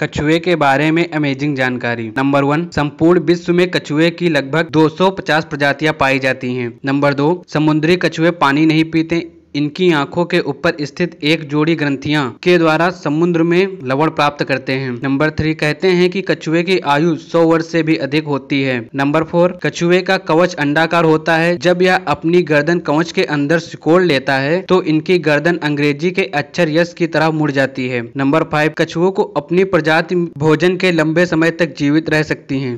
कछुए के बारे में अमेजिंग जानकारी नंबर वन संपूर्ण विश्व में कछुए की लगभग 250 प्रजातियां पाई जाती हैं। नंबर दो समुद्री कछुए पानी नहीं पीते इनकी आंखों के ऊपर स्थित एक जोड़ी ग्रंथियां के द्वारा समुद्र में लवण प्राप्त करते हैं नंबर थ्री कहते हैं कि कछुए की आयु 100 वर्ष से भी अधिक होती है नंबर फोर कछुए का कवच अंडाकार होता है जब यह अपनी गर्दन कवच के अंदर सिकोड़ लेता है तो इनकी गर्दन अंग्रेजी के अक्षर यश की तरह मुड़ जाती है नंबर फाइव कछुओं को अपनी प्रजाति भोजन के लंबे समय तक जीवित रह सकती है